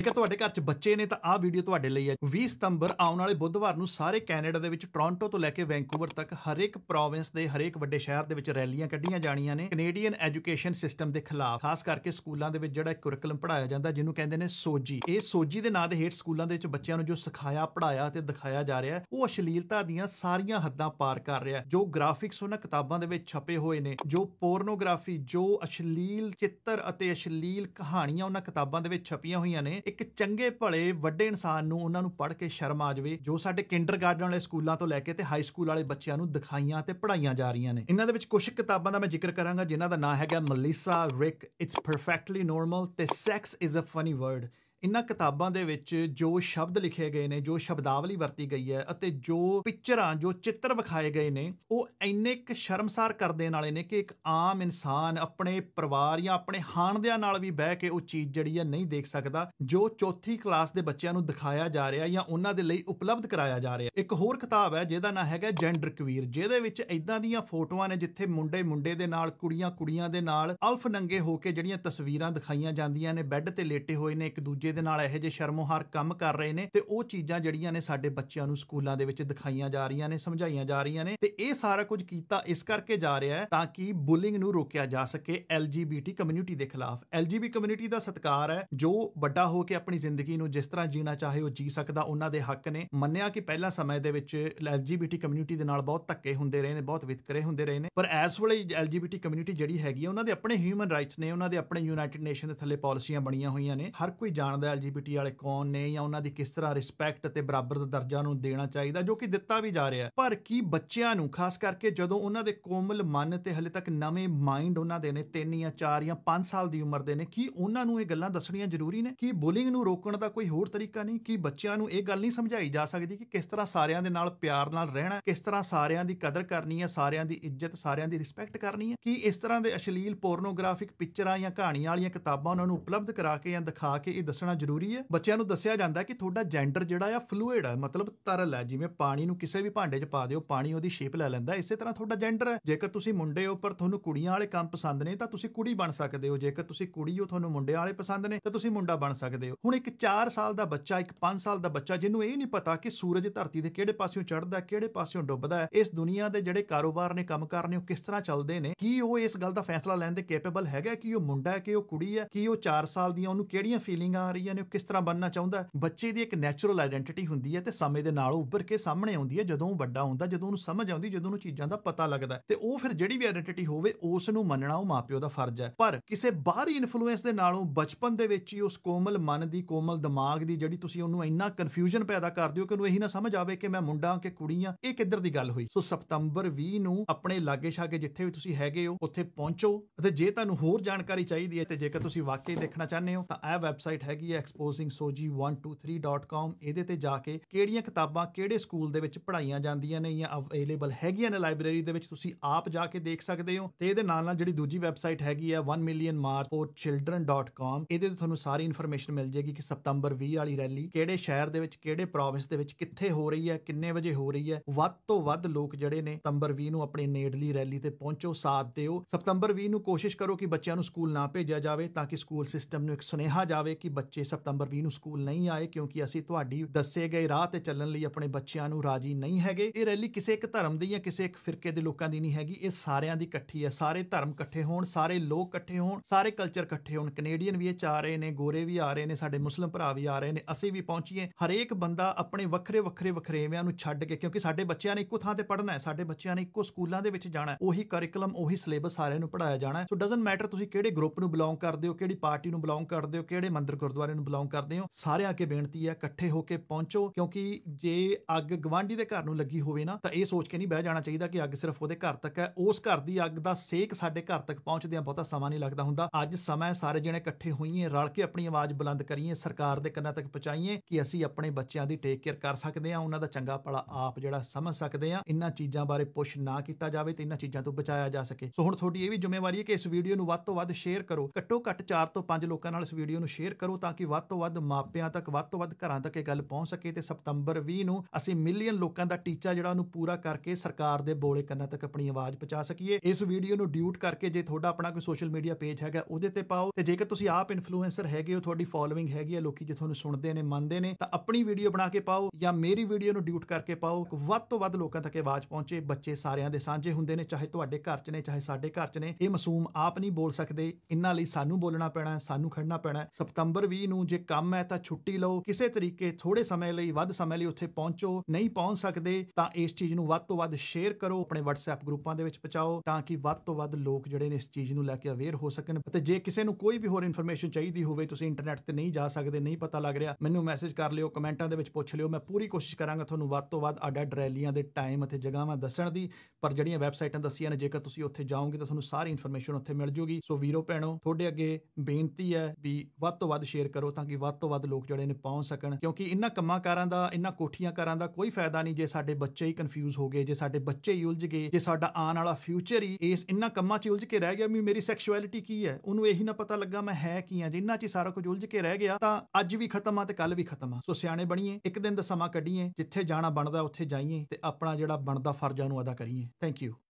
ਕਿ ਤੁਹਾਡੇ ਘਰ 'ਚ ਬੱਚੇ ਨੇ ਤਾਂ ਆਹ ਵੀਡੀਓ ਤੁਹਾਡੇ ਲਈ ਹੈ 20 ਸਤੰਬਰ ਆਉਣ ਵਾਲੇ ਬੁੱਧਵਾਰ ਨੂੰ ਸਾਰੇ ਕੈਨੇਡਾ ਦੇ ਵਿੱਚ ਟੋਰਾਂਟੋ ਤੋਂ ਲੈ ਕੇ ਵੈਂਕੂਵਰ ਤੱਕ ਹਰੇਕ ਪ੍ਰੋਵਿੰਸ ਦੇ ਹਰੇਕ ਵੱਡੇ ਸ਼ਹਿਰ ਦੇ ਵਿੱਚ ਰੈਲੀਆਂ ਕੱਢੀਆਂ ਜਾਣੀਆਂ ਨੇ ਕੈਨੇਡੀਅਨ ਐਜੂਕੇਸ਼ਨ ਸਿਸਟਮ ਦੇ ਖਿਲਾਫ ਖਾਸ ਕਰਕੇ ਸਕੂਲਾਂ ਦੇ ਵਿੱਚ ਜਿਹੜਾ ਕਰਿਕੂਲਮ ਪੜਾਇਆ ਜਾਂਦਾ ਜਿਹਨੂੰ ਕਹਿੰਦੇ ਨੇ ਸੋਜੀ ਇਹ ਸੋਜੀ ਦੇ ਨਾਂ ਦੇ ਹੇਠ ਸਕੂਲਾਂ ਦੇ ਵਿੱਚ ਬੱਚਿਆਂ ਨੂੰ ਜੋ ਸਿਖਾਇਆ ਪੜਾਇਆ ਤੇ ਦਿਖਾਇਆ ਜਾ ਰਿਹਾ ਉਹ ਅਸ਼ਲੀਲਤਾ ਦੀਆਂ ਸਾਰੀਆਂ ਹੱਦਾਂ ਪਾਰ ਕਰ ਰਿਹਾ ਜੋ ਗ੍ਰਾਫਿਕਸ ਉਹਨਾਂ ਕਿਤਾਬਾਂ ਦੇ ਵਿੱਚ ਛਪੇ ਹੋਏ ਨੇ ਜੋ ਪੋਰਨੋਗ੍ਰਾਫੀ ਜੋ ਅਸ਼ਲੀਲ ਚਿੱਤਰ ਅਤੇ ਅਸ਼ਲੀਲ ਕਹਾਣੀਆਂ ਉਹਨਾਂ ਕਿਤਾਬਾਂ ਦੇ ਵਿੱਚ ਛਪੀਆਂ ਹੋਈਆਂ ਨੇ ਇੱਕ ਚੰਗੇ ਭਲੇ ਵੱਡੇ ਇਨਸਾਨ ਨੂੰ ਉਹਨਾਂ ਨੂੰ ਪੜ੍ਹ ਕੇ ਸ਼ਰਮ ਆ ਜਾਵੇ ਜੋ ਸਾਡੇ ਕਿੰਡਰਗਾਰਡਨ ਵਾਲੇ ਸਕੂਲਾਂ ਤੋਂ ਲੈ ਕੇ ਤੇ ਹਾਈ ਸਕੂਲ ਵਾਲੇ ਬੱਚਿਆਂ ਨੂੰ ਦਿਖਾਈਆਂ ਤੇ ਪੜਾਈਆਂ ਜਾ ਰਹੀਆਂ ਨੇ ਇਹਨਾਂ ਦੇ ਵਿੱਚ ਕੁਝ ਕਿਤਾਬਾਂ ਦਾ ਮੈਂ ਜ਼ਿਕਰ ਕਰਾਂਗਾ ਜਿਨ੍ਹਾਂ ਦਾ ਨਾਂ ਹੈਗਾ Melissa Rick it's perfectly normal ਤੇ sex is a funny word ਇਨ੍ਹਾਂ ਕਿਤਾਬਾਂ ਦੇ ਵਿੱਚ ਜੋ ਸ਼ਬਦ ਲਿਖੇ ਗਏ ਨੇ ਜੋ ਸ਼ਬਦਾਵਲੀ ਵਰਤੀ ਗਈ ਹੈ ਅਤੇ ਜੋ ਪਿਕਚਰਾਂ ਜੋ ਚਿੱਤਰ ਵਿਖਾਏ ਗਏ ਨੇ ਉਹ ਇੰਨੇ ਇੱਕ ਸ਼ਰਮਸਾਰ ਕਰ ਦੇਣ ਵਾਲੇ ਨੇ ਕਿ ਇੱਕ ਆਮ ਇਨਸਾਨ ਆਪਣੇ ਪਰਿਵਾਰ ਜਾਂ ਆਪਣੇ ਹਾਣਦਿਆਂ ਨਾਲ ਵੀ ਬਹਿ ਕੇ ਉਹ ਚੀਜ਼ ਜਿਹੜੀ ਹੈ ਨਹੀਂ ਦੇਖ ਸਕਦਾ ਜੋ ਚੌਥੀ ਕਲਾਸ ਦੇ ਬੱਚਿਆਂ ਨੂੰ ਦਿਖਾਇਆ ਜਾ ਰਿਹਾ ਜਾਂ ਉਹਨਾਂ ਦੇ ਲਈ ਉਪਲਬਧ ਕਰਾਇਆ ਜਾ ਰਿਹਾ ਇੱਕ ਹੋਰ ਕਿਤਾਬ ਹੈ ਜਿਹਦਾ ਨਾਮ ਹੈਗਾ ਜੈਂਡਰ ਕਵੀਰ ਜਿਹਦੇ ਵਿੱਚ ਇਦਾਂ ਦੀਆਂ ਫੋਟੋਆਂ ਨੇ ਜਿੱਥੇ ਮੁੰਡੇ ਮੁੰਡੇ ਦੇ ਨਾਲ ਕੁੜੀਆਂ ਕੁੜੀਆਂ ਦੇ ਨਾਲ ਅਲਫ ਨੰਗੇ ਹੋ ਕੇ ਜਿਹੜੀਆਂ ਤਸਵੀਰਾਂ ਦਿਖਾਈਆਂ ਜਾਂਦੀਆਂ ਨੇ ਬੈੱਡ ਤੇ ਲੇਟੇ ਹੋਏ ਨੇ ਇੱਕ ਦੂਜੇ ਦੇ ਨਾਲ ਇਹੋ ਜਿਹੇ ਸ਼ਰਮੋਹਾਰ ਕੰਮ ਕਰ ਰਹੇ ਨੇ ਤੇ ਉਹ ਚੀਜ਼ਾਂ ਜਿਹੜੀਆਂ ਨੇ ਸਾਡੇ ਬੱਚਿਆਂ ਨੂੰ ਸਕੂਲਾਂ ਦੇ ਵਿੱਚ ਦਿਖਾਈਆਂ ਜਾ ਰਹੀਆਂ ਨੇ ਸਮਝਾਈਆਂ ਜਾ ਰਹੀਆਂ ਨੇ ਤੇ ਇਹ ਸਾਰਾ ਕੁਝ ਕੀਤਾ ਇਸ ਕਰਕੇ ਜਾ ਰਿਹਾ ਹੈ ਤਾਂ ਕਿ ਬੁਲਿੰਗ ਨੂੰ ਰੋਕਿਆ ਜਾ ਸਕੇ ਐਲਜੀਬੀਟੀ ਕਮਿਊਨਿਟੀ ਦੇ ਖਿਲਾਫ ਐਲਜੀਬੀ ਕਮਿਊਨਿਟੀ ਦਾ ਸਤਕਾਰ ਹੈ ਜੋ ਵੱਡਾ ਹੋ ਕੇ ਆਪਣੀ ਜ਼ਿੰਦਗੀ ਨੂੰ ਜਿਸ ਤਰ੍ਹਾਂ ਜੀਣਾ ਚਾਹੇ ਉਹ ਜੀ ਸਕਦਾ ਉਹਨਾਂ ਦੇ ਹੱਕ ਨੇ ਮੰਨਿਆ ਕਿ ਪਹਿਲਾ ਸਮੇਂ ਦੇ ਵਿੱਚ ਐਲਜੀਬੀਟੀ ਕਮਿਊਨਿਟੀ ਦੇ ਨਾਲ ਬਹੁਤ ਧੱਕੇ ਹੁੰਦੇ ਰਹੇ ਨੇ ਬਹੁਤ ਵਿਤਕਰੇ ਹੁੰਦੇ ਰਹੇ ਨੇ ਪਰ ਇਸ ਵੇਲੇ ਐਲਜੀਬੀਟੀ ਕਮਿਊਨਿਟੀ ਜਿਹੜੀ ਹੈਗੀ ਹੈ ਉਹਨਾਂ ਦੇ ਆਪਣੇ ਹਿਊਮਨ ਰਾਈਟਸ ਨੇ ਉਹਨਾਂ ਦੇ ਆਪਣੇ ਯੂਨਾਈਟਿਡ ਨੇਸ਼ਨ ਦੇ ਥੱਲੇ ਪਾਲਿਸੀਆਂ ਬਣੀਆਂ ਹੋਈਆਂ ਨੇ ਹਰ ਕੋਈ ਦੇ ਐਲਜੀਬੀਟੀ ਵਾਲੇ ਕੌਣ ਨੇ ਜਾਂ ਉਹਨਾਂ ਦੀ ਕਿਸ ਤਰ੍ਹਾਂ ਰਿਸਪੈਕਟ ਤੇ ਬਰਾਬਰ ਦਾ ਦਰਜਾ ਨੂੰ ਦੇਣਾ ਚਾਹੀਦਾ ਜੋ ਕਿ ਦਿੱਤਾ ਵੀ ਜਾ ਰਿਹਾ ਪਰ ਕੀ ਬੱਚਿਆਂ ਨੂੰ ਖਾਸ ਕਰਕੇ ਜਦੋਂ ਉਹਨਾਂ ਦੇ ਕੋਮਲ ਮਨ ਤੇ ਹਲੇ ਤੱਕ ਨਵੇਂ ਮਾਈਂਡ ਉਹਨਾਂ ਦੇ ਨੇ 3 ਜਾਂ 4 ਜਾਂ 5 ਸਾਲ ਦੀ ਉਮਰ ਦੇ ਨੇ ਕੀ ਉਹਨਾਂ ਨੂੰ ਇਹ ਗੱਲਾਂ ਦੱਸਣੀਆਂ ਜ਼ਰੂਰੀ ਨੇ ਕੀ ਬੁਲਿੰਗ ਨੂੰ ਰੋਕਣ ਦਾ ਕੋਈ ਹੋਰ ਤਰੀਕਾ ਨਹੀਂ ਕੀ ਬੱਚਿਆਂ ਨੂੰ ਇਹ ਗੱਲ ਨਹੀਂ ਸਮਝਾਈ ਜਾ ਸਕਦੀ ਕਿ ਕਿਸ ਤਰ੍ਹਾਂ ਸਾਰਿਆਂ ਦੇ ਨਾਲ ਪਿਆਰ ਨਾਲ ਰਹਿਣਾ ਕਿਸ ਤਰ੍ਹਾਂ ਸਾਰਿਆਂ ਦੀ ਕਦਰ ਕਰਨੀ ਹੈ ਸਾਰਿਆਂ ਦੀ ਇੱਜ਼ਤ ਸਾਰਿਆਂ ਦੀ ਰਿਸਪੈਕਟ ਕਰਨੀ ਹੈ ਕੀ ਇਸ ਤਰ੍ਹਾਂ ਦੇ ਅਸ਼ਲੀਲ ਪੋਰਨੋਗ੍ਰਾਫਿਕ ਪਿਕਚਰਾਂ ਜਾਂ ਕਹਾਣੀਆਂ ਵਾਲੀਆਂ ਕਿਤਾਬਾਂ ਉਹਨਾਂ ਨੂੰ ਉਪਲਬਧ ਕਰਾ ਕੇ ਜਾਂ ਦਿਖਾ ਕੇ ਇਹ ਦੱਸਣਾ ਕਰਨਾ ਜ਼ਰੂਰੀ ਹੈ ਬੱਚਿਆਂ ਨੂੰ ਦੱਸਿਆ ਜਾਂਦਾ ਕਿ ਤੁਹਾਡਾ ਜੈਂਡਰ ਜਿਹੜਾ ਆ ਫਲੂਇਡ ਹੈ ਮਤਲਬ ਤਰਲ ਹੈ ਜਿਵੇਂ ਪਾਣੀ ਨੂੰ ਕਿਸੇ ਵੀ ਭਾਂਡੇ 'ਚ ਪਾ ਦਿਓ ਪਾਣੀ ਉਹਦੀ ਸ਼ੇਪ ਲੈ ਲੈਂਦਾ ਇਸੇ ਤਰ੍ਹਾਂ ਤੁਹਾਡਾ ਜੈਂਡਰ ਹੈ ਜੇਕਰ ਤੁਸੀਂ ਮੁੰਡੇ ਹੋ ਪਰ ਤੁਹਾਨੂੰ ਕੁੜੀਆਂ ਵਾਲੇ ਕੰਮ ਪਸੰਦ ਨੇ ਤਾਂ ਤੁਸੀਂ ਕੁੜੀ ਬਣ ਸਕਦੇ ਹੋ ਜੇਕਰ ਤੁਸੀਂ ਕੁੜੀ ਹੋ ਤੁਹਾਨੂੰ ਮੁੰਡੇ ਵਾਲੇ ਪਸੰਦ ਨੇ ਤਾਂ ਤੁਸੀਂ ਮੁੰਡਾ ਬਣ ਸਕਦੇ ਹੋ ਹੁਣ ਇੱਕ 4 ਸਾਲ ਦਾ ਬੱਚਾ ਇੱਕ 5 ਸਾਲ ਦਾ ਬੱਚਾ ਜਿਹਨੂੰ ਇਹ ਨਹੀਂ ਪਤਾ ਕਿ ਸੂਰਜ ਧਰਤੀ ਦੇ ਕਿਹੜੇ ਪਾਸਿਓਂ ਚੜ੍ਹਦਾ ਕਿਹੜੇ ਪਾਸਿਓਂ ਡੁੱਬਦਾ ਹੈ ਇਸ ਦੁਨੀਆ ਦੇ ਜਿਹੜੇ ਕਾਰੋਬਾਰ ਨੇ ਕੰਮ ਕਰਨੇ ਉਹ ਕਿਸ ਤਰ੍ਹਾਂ ਚੱਲਦੇ ਨੇ ਕੀ ਉਹ ਇਸ ਗੱਲ ਦਾ ਫੈਸਲਾ ਲੈਣ ਦੇ ਕੈਪੇਬਲ ਹੈਗਾ ਕਿ ਉਹ ਮੁੰਡਾ ਹੈ ਕਿ ਉਹ ਕੁੜੀ ਹੈ ਕਿ ਉਹ 4 ਸਾਲ ਦੀਆਂ ਉਹਨੂੰ ਕਿਹੜੀਆਂ ਫੀਲਿੰਗਾਂ ਆ ਰਹੀਆਂ ਨੇ ਉਹ ਕਿਸ ਤਰ੍ਹਾਂ ਬੰਨਣਾ ਚਾਹੁੰਦਾ ਬੱਚੇ ਦੀ ਇੱਕ ਨੇਚਰਲ ਆਇਡੈਂਟੀਟੀ ਹੁੰਦੀ ਹੈ ਤੇ ਸਮੇਂ ਦੇ ਨਾਲ ਉੱਭਰ ਕੇ ਸਾਹਮਣੇ ਆਉਂਦੀ ਹੈ ਜਦੋਂ ਉਹ ਵੱਡਾ ਹੁੰਦਾ ਜਦੋਂ ਉਹਨੂੰ ਸਮਝ ਆਉਂਦੀ ਜਦੋਂ ਉਹਨੂੰ ਚੀਜ਼ਾਂ ਦਾ ਪਤਾ ਲੱਗਦਾ ਤੇ ਉਹ ਫਿਰ ਜਿਹੜੀ ਵੀ ਆਇਡੈਂਟੀਟੀ ਹੋਵੇ ਉਸ ਨੂੰ ਮੰਨਣਾ ਉਹ ਮਾਪਿਓ ਦਾ ਫਰਜ਼ ਹੈ ਪਰ ਕਿਸੇ ਬਾਹਰੀ ਇਨਫਲੂਐਂਸ ਦੇ ਨਾਲੋਂ ਬਚਪਨ ਦੇ ਵਿੱਚ ਹੀ ਉਸ ਕੋਮਲ ਮਨ ਦੀ ਕੋਮਲ ਦਿਮਾਗ ਦੀ ਜਿਹੜੀ ਤੁਸੀਂ ਉਹਨੂੰ ਇੰਨਾ ਕਨਫਿਊਜ਼ਨ ਪੈਦਾ ਕਰ ਦਿਓ ਕਿ ਉਹਨੂੰ ਇਹੀ ਨਾ ਸਮਝ ਆਵੇ ਕਿ ਮੈਂ ਮੁੰਡਾ ਕਿ ਕੁੜੀ ਆ ਇਹ ਕਿੱਧਰ ਦੀ ਗੱਲ ਹੋਈ ਸੋ ਸਪਟੰਬਰ 20 ਨੂੰ ਆਪਣੇ ਲਾਗੇ ਛਾਗੇ ਜਿੱਥੇ ਵੀ ਤੁਸੀਂ ਹੈਗੇ ਹੋ ਉੱਥੇ ਪਹੁੰਚੋ ਅਤੇ ਜੇ ਤੁਹਾਨੂੰ ਹੋਰ ਜਾਣਕਾਰੀ ਚਾਹੀਦੀ ਹੈ ਤੇ ਜੇਕਰ ਤੁਸੀਂ ਵਾਕਈ ਦੇਖਣਾ ਚਾਹੁੰਦੇ ਹੋ ਤਾਂ ਇਹ ਵੈਬਸਾਈਟ ਹੈਗੀ ਹੈ exposingsoji123.com ਇਹਦੇ ਤੇ ਜਾ ਕੇ ਕਿਹੜੀਆਂ ਕਿਤਾਬਾਂ ਕਿਹੜੇ ਸਕੂਲ ਦੇ ਵਿੱਚ ਪੜ੍ਹਾਈਆਂ ਜਾਂਦੀਆਂ ਨੇ ਜਾਂ ਅਵੇਲੇਬਲ ਹੈਗੀਆਂ ਨੇ ਲਾਇਬ੍ਰੇਰੀ ਦੇ ਵਿੱਚ ਤੁਸੀਂ ਆਪ ਜਾ ਕੇ ਦੇਖ ਸਕਦੇ ਹੋ ਤੇ ਇਹਦੇ ਨਾਲ ਨਾਲ ਜਿਹੜੀ ਦੂਜੀ ਵੈਬਸਾਈਟ ਹੈਗੀ ਹੈ 1 million march for children.com ਇਹਦੇ ਤੇ ਤੁਹਾਨੂੰ ਸਾਰੀ ਇਨਫੋਰਮੇਸ਼ਨ ਮਿਲ ਜੇਗੀ ਕਿ ਸਤੰਬਰ 20 ਵਾਲੀ ਰੈਲੀ ਕਿਹੜੇ ਸ਼ਹਿਰ ਦੇ ਵਿੱਚ ਕਿਹੜੇ ਪ੍ਰੋਵਿੰਸ ਦੇ ਵਿੱਚ ਕਿੱਥੇ ਹੋ ਰਹੀ ਹੈ ਕਿੰਨੇ ਵਜੇ ਹੋ ਰਹੀ ਹੈ ਵੱਧ ਤੋਂ ਵੱਧ ਲੋਕ ਜਿਹੜੇ ਨੇ ਸਤੰਬਰ 20 ਨੂੰ ਆਪਣੇ ਨੇੜਲੀ ਰੈਲੀ ਤੇ ਪਹੁੰਚੋ ਸਾਥ ਦਿਓ ਸਤੰਬਰ 20 ਨੂੰ ਕੋਸ਼ਿਸ਼ ਕਰੋ ਕਿ ਬੱਚਿਆਂ ਨੂੰ ਸਕੂਲ ਨਾ ਭੇਜਿਆ ਜਾਵੇ ਤਾਂ ਕਿ ਸਕੂਲ ਸਿਸਟਮ ਨੂੰ ਇੱਕ ਸੁਨੇਹਾ ਜਾਵੇ ਕਿ ਬੱਚੇ ਸਤੰਬਰ 20 ਨੂੰ ਸਕੂਲ ਨਹੀਂ ਆਏ ਕਿਉਂਕਿ ਅਸੀਂ ਤੁਹਾਡੀ ਦੱਸੇ ਗਏ ਰਾਹ ਤੇ ਚੱਲਣ ਲਈ ਆਪਣੇ ਬੱਚਿਆਂ ਨੂੰ ਰਾਜੀ ਨਹੀਂ ਹੈਗੇ ਇਹ ਰੈਲੀ ਕਿਸੇ ਇੱਕ ਧਰਮ ਦੀ ਜਾਂ ਕਿਸੇ ਇੱਕ ਫਿਰਕੇ ਦੇ ਲੋਕਾਂ ਦੀ ਨਹੀਂ ਹੈਗੀ ਇਹ ਸਾਰਿਆਂ ਦੀ ਇਕੱਠੀ ਹੈ ਸਾਰੇ ਧਰਮ ਇਕੱਠੇ ਹੋਣ ਸਾਰੇ ਲੋਕ ਇਕੱਠੇ ਹੋਣ ਸਾਰੇ ਕਲਚਰ ਇਕੱਠੇ ਹੋਣ ਕੈਨੇਡੀਅਨ ਵੀ ਇਹ ਚਾਹ ਰਹੇ ਨੇ ਗੋਰੇ ਵੀ ਆ ਰਹੇ ਨੇ ਸਾਡੇ ਮੁਸਲਮ ਭਰਾ ਵੀ ਆ ਰਹੇ ਨੇ ਅਸੀਂ ਵੀ ਪਹੁੰਚੀਏ ਹਰੇਕ ਬੰਦਾ ਆਪਣੇ ਵੱਖਰੇ ਵੱਖਰੇ ਵਖਰੇਵਿਆਂ ਨੂੰ ਛੱਡ ਕੇ ਕਿਉਂਕਿ ਸਾਡੇ ਬੱਚਿਆਂ ਨੇ ਇੱਕੋ ਥਾਂ ਤੇ ਪੜ੍ਹਨਾ ਹੈ ਸਾਡੇ ਬੱਚਿਆਂ ਨੇ ਇੱਕੋ ਸਕੂਲਾਂ ਦੇ ਵਿੱਚ ਜਾਣਾ ਹੈ ਉਹੀ ਕਰਿਕੂਲਮ ਉਹੀ ਸਿਲੇਬਸ ਸਾਰਿਆਂ ਨੂੰ ਪੜਾਇਆ ਜਾਣਾ ਹੈ ਸੋ ਡਸਨਟ ਮੈਟਰ ਤੁਸੀਂ ਕਿਹੜੇ ਗਰੁੱਪ ਨੂੰ ਬਿਲੋਂਗ ਕਰਦੇ ਹੋ ਕਿਹੜੀ ਪਾਰਟੀ ਨੂੰ ਬਿਲੋਂਗ ਕਰਦੇ ਹੋ ਕਿਹੜੇ ਮੰਦਰ ਗੁਰਦੁਆਰੇ ਨੂੰ ਬਿਲੋਂਗ ਕਰਦੇ ਹੋ ਸਾਰੇ ਆ ਕੇ ਬੇਨਤੀ ਹੈ ਇਕੱਠੇ ਹੋ ਕੇ ਪਹੁੰਚੋ ਕਿਉਂਕਿ ਜੇ ਅੱਗ ਗਵਾਂਢੀ ਦੇ ਘਰ ਨੂੰ ਲੱਗੀ ਹੋਵੇ ਨਾ ਤਾਂ ਇਹ ਸੋਚ ਕੇ ਨਹੀਂ ਬਹਿ ਜਾਣਾ ਚਾਹੀਦਾ ਕਿ ਅੱਗ ਸਿਰਫ ਉਹਦੇ ਘਰ ਤੱਕ ਹੈ ਉਸ ਘਰ ਦੀ ਅੱਗ ਦਾ ਸੇਕ ਸਾਡੇ ਘਰ ਤੱਕ ਪਹੁੰਚਦਿਆਂ ਬਹੁਤਾ ਸਮਾਂ ਨਹੀਂ ਲੱਗਦਾ ਹੁੰਦਾ ਅੱਜ ਸਮਾਂ ਸਾਰੇ ਜਣੇ ਇਕੱਠੇ ਹੋਈਏ ਰਲ ਕੇ ਆਪਣੀ ਆਵਾਜ਼ ਬੁਲੰਦ ਕਰੀਏ ਸਰਕਾਰ ਦੇ ਕੰਨਾਂ ਤੱਕ ਪਹੁੰਚਾਈਏ ਕਿ ਅਸੀਂ ਆਪਣੇ ਬੱਚਿਆਂ ਦੀ ਟੇਕ ਕੇਅਰ ਕਰ ਸਕਦੇ ਹਾਂ ਉਹਨਾਂ ਦਾ ਚੰਗਾ ਭਲਾ ਆਪ ਜਿਹੜਾ ਸਮਝ ਸਕਦੇ ਆ ਇਨ੍ਹਾਂ ਚੀਜ਼ਾਂ ਬਾਰੇ ਪੁੱਛ ਨਾ ਕੀਤਾ ਜਾਵੇ ਤੇ ਇਨ੍ਹਾਂ ਚੀਜ਼ਾਂ ਤੋਂ ਬਚਾਇਆ ਜਾ ਸਕੇ ਸੋ ਹੁਣ ਤੁਹਾਡੀ ਇਹ ਵੀ ਜ਼ਿੰਮੇਵਾਰੀ ਹੈ ਕਿ ਇਸ ਵੀਡੀਓ ਨੂੰ ਵੱਧ ਤੋਂ ਵੱਧ ਸ਼ੇਅਰ ਕਰੋ ਘੱਟੋ ਘੱਟ 4 ਤੋਂ 5 ਲੋਕਾਂ ਨਾਲ ਇਸ ਵੀਡੀਓ ਨੂੰ ਸ਼ੇਅਰ ਕਰੋ ਤਾਂ ਤਾਂ ਕਿ ਵੱਧ ਤੋਂ ਵੱਧ ਮਾਪਿਆਂ ਤੱਕ ਵੱਧ ਤੋਂ ਵੱਧ ਘਰਾਂ ਤੱਕ ਇਹ ਗੱਲ ਪਹੁੰਚ ਸਕੇ ਤੇ ਸਤੰਬਰ 20 ਨੂੰ ਅਸੀਂ ਮਿਲੀਅਨ ਲੋਕਾਂ ਦਾ ਟੀਚਾ ਜਿਹੜਾ ਉਹਨੂੰ ਪੂਰਾ ਕਰਕੇ ਸਰਕਾਰ ਦੇ ਬੋਲੇ ਕੰਨਾਂ ਤੱਕ ਆਪਣੀ ਆਵਾਜ਼ ਪਹੁੰਚਾ ਸਕੀਏ ਇਸ ਵੀਡੀਓ ਨੂੰ ਡਿਊਟ ਕਰਕੇ ਜੇ ਤੁਹਾਡਾ ਆਪਣਾ ਕੋਈ ਸੋਸ਼ਲ ਮੀਡੀਆ ਪੇਜ ਹੈਗਾ ਉਹਦੇ ਤੇ ਪਾਓ ਤੇ ਜੇਕਰ ਤੁਸੀਂ ਆਪ ਇਨਫਲੂਐਂਸਰ ਹੈਗੇ ਹੋ ਤੁਹਾਡੀ ਫਾਲੋਇੰਗ ਹੈਗੀ ਹੈ ਲੋਕੀ ਜੇ ਤੁਹਾਨੂੰ ਸੁਣਦੇ ਨੇ ਮੰਨਦੇ ਨੇ ਤਾਂ ਆਪਣੀ ਵੀਡੀਓ ਬਣਾ ਕੇ ਪਾਓ ਜਾਂ ਮੇਰੀ ਵੀਡੀਓ ਨੂੰ ਡਿਊਟ ਕਰਕੇ ਪਾਓ ਕਿ ਵੱਧ ਤੋਂ ਵੱਧ ਲੋਕਾਂ ਤੱਕ ਆਵਾਜ਼ ਪਹੁੰਚੇ ਬੱਚੇ ਸਾਰਿਆਂ ਦੇ ਸਾਂਝੇ ਹੁੰਦੇ ਨੇ ਚਾਹੇ ਤੁਹਾਡੇ ਘਰ 'ਚ ਨੇ ਚਾਹੇ ਸਾਡੇ ਘਰ 'ਚ ਨੇ ਇਹ ਮਾਸੂਮ ਆਪ ਨਹੀਂ ਬੋਲ ਸਕਦੇ ਇਹਨਾਂ ਲਈ ਸਾਨੂੰ ਬੋਲਣਾ ਪੈਣਾ ਸਾਨੂੰ ਖੜਨਾ ਪੈਣਾ ਸਤੰਬਰ 20 ਮਰੀਜ਼ ਨੂੰ ਜੇ ਕੰਮ ਹੈ ਤਾਂ ਛੁੱਟੀ ਲਓ ਕਿਸੇ ਤਰੀਕੇ ਥੋੜੇ ਸਮੇਂ ਲਈ ਵੱਧ ਸਮੇਂ ਲਈ ਉੱਥੇ ਪਹੁੰਚੋ ਨਹੀਂ ਪਹੁੰਚ ਸਕਦੇ ਤਾਂ ਇਸ ਚੀਜ਼ ਨੂੰ ਵੱਧ ਤੋਂ ਵੱਧ ਸ਼ੇਅਰ ਕਰੋ ਆਪਣੇ WhatsApp ਗਰੁੱਪਾਂ ਦੇ ਵਿੱਚ ਪਹੁੰਚਾਓ ਤਾਂ ਕਿ ਵੱਧ ਤੋਂ ਵੱਧ ਲੋਕ ਜਿਹੜੇ ਨੇ ਇਸ ਚੀਜ਼ ਨੂੰ ਲੈ ਕੇ ਅਵੇਅਰ ਹੋ ਸਕਣ ਅਤੇ ਜੇ ਕਿਸੇ ਨੂੰ ਕੋਈ ਵੀ ਹੋਰ ਇਨਫੋਰਮੇਸ਼ਨ ਚਾਹੀਦੀ ਹੋਵੇ ਤੁਸੀਂ ਇੰਟਰਨੈਟ ਤੇ ਨਹੀਂ ਜਾ ਸਕਦੇ ਨਹੀਂ ਪਤਾ ਲੱਗ ਰਿਹਾ ਮੈਨੂੰ ਮੈਸੇਜ ਕਰ ਲਿਓ ਕਮੈਂਟਾਂ ਦੇ ਵਿੱਚ ਪੁੱਛ ਲਿਓ ਮੈਂ ਪੂਰੀ ਕੋਸ਼ਿਸ਼ ਕਰਾਂਗਾ ਤੁਹਾਨੂੰ ਵੱਧ ਤੋਂ ਵੱਧ ਆਡਾ ਡਰੈਲੀਆਂ ਦੇ ਟਾਈਮ ਅਤੇ ਜਗ੍ਹਾਵਾਂ ਦੱਸਣ ਦੀ ਪਰ ਜਿਹੜੀਆਂ ਵੈਬਸਾਈਟਾਂ ਦੱਸੀਆਂ ਨੇ ਜੇਕਰ ਤੁਸੀਂ ਉੱਥੇ ਜਾਓਗੇ ਤਾਂ ਤੁਹਾਨੂੰ ਸਾਰੀ ਇਨਫੋਰਮੇਸ਼ਨ ਉੱਥੇ ਮਿਲ ਜੂਗੀ ਸੋ ਵੀਰੋ ਭੈਣੋ ਤੁਹਾਡੇ ਅੱਗੇ ਬੇਨਤੀ ਹੈ ਵੀ ਵੱਧ ਤੋਂ ਵੱਧ ਸ਼ੇਅਰ ਕਰੋ ਤਾਂ ਕਿ ਵੱਧ ਤੋਂ ਵੱਧ ਲੋਕ ਜਿਹੜੇ ਨੇ ਪਹੁੰਚ ਸਕਣ ਕਿਉਂਕਿ ਇਹਨਾਂ ਕੰਮਾਂਕਾਰਾਂ ਦਾ ਇਹਨਾਂ ਕੋਠੀਆਂ ਦਾ ਕੋਈ ਫਾਇਦਾ ਨਹੀਂ ਜੇ ਸਾਡੇ ਬੱਚੇ ਹੀ ਕਨਫਿਊਜ਼ ਹੋ ਗਏ ਜੇ ਸਾਡੇ ਬੱਚੇ ਹੀ ਉਲਝ ਗਏ ਜੇ ਸਾਡਾ ਆਉਣ ਵਾਲਾ ਫਿਊਚਰ ਹੀ ਇਸ ਇਹਨਾਂ ਕੰਮਾਂ 'ਚ ਉਲਝ ਕੇ ਰਹਿ ਗਿਆ ਵੀ ਮੇਰੀ ਸੈਕਸ਼ੁਅਲਿਟੀ ਕੀ ਹੈ ਉਹਨੂੰ ਇਹੀ ਨਾ ਪਤਾ ਲੱਗਾ ਮੈਂ ਹੈ ਕੀ ਆ ਜੇ ਇਹਨਾਂ 'ਚ ਸਾਰਾ ਕੁਝ ਉਲਝ ਕੇ ਰਹਿ ਗਿਆ ਤਾਂ ਅੱਜ ਵੀ ਖਤਮ ਆ ਤੇ ਕੱਲ ਵੀ ਖਤਮ ਆ ਸੋ ਸਿਆਣੇ ਬਣੀਏ ਇੱਕ ਦਿਨ ਦਾ ਸਮਾਂ ਕੱਢੀਏ ਜਿੱਥੇ ਜਾਣਾ ਬਣਦਾ ਉੱਥੇ ਜਾਈਏ ਤੇ ਆਪਣਾ ਜਿਹੜਾ ਬਣਦਾ ਫਰਜ਼ਾਂ ਨੂੰ ਅਦਾ ਕਰੀਏ ਥੈਂਕ ਯੂ